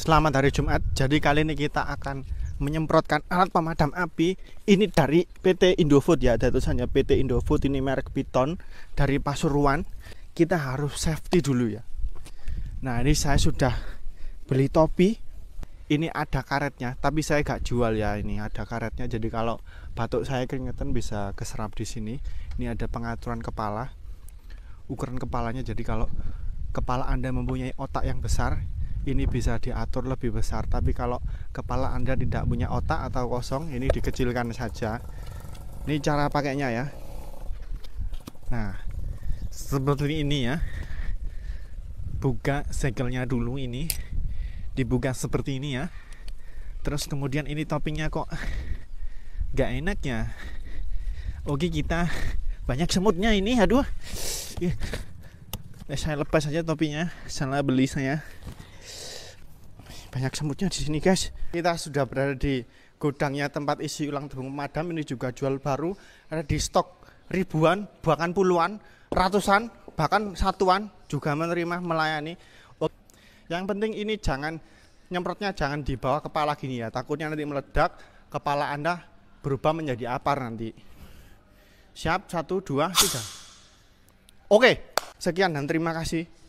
Selamat hari Jumat. Jadi kali ini kita akan menyemprotkan alat pemadam api ini dari PT Indofood ya. Ada tulisannya PT Indofood ini merek Piton dari Pasuruan. Kita harus safety dulu ya. Nah, ini saya sudah beli topi. Ini ada karetnya, tapi saya gak jual ya ini. Ada karetnya jadi kalau batuk saya keringetan bisa keserap di sini. Ini ada pengaturan kepala. Ukuran kepalanya jadi kalau kepala Anda mempunyai otak yang besar, ini bisa diatur lebih besar tapi kalau kepala anda tidak punya otak atau kosong ini dikecilkan saja ini cara pakainya ya nah seperti ini ya buka segelnya dulu ini dibuka seperti ini ya terus kemudian ini toppingnya kok gak enak ya oke kita banyak semutnya ini aduh eh, saya lepas aja topinya salah beli saya banyak semutnya di sini guys kita sudah berada di gudangnya tempat isi ulang tahun pemadam ini juga jual baru ada di stok ribuan bahkan puluhan ratusan bahkan satuan juga menerima melayani oh, yang penting ini jangan nyemprotnya jangan di bawah kepala gini ya takutnya nanti meledak kepala anda berubah menjadi apar nanti siap satu dua tiga oke sekian dan terima kasih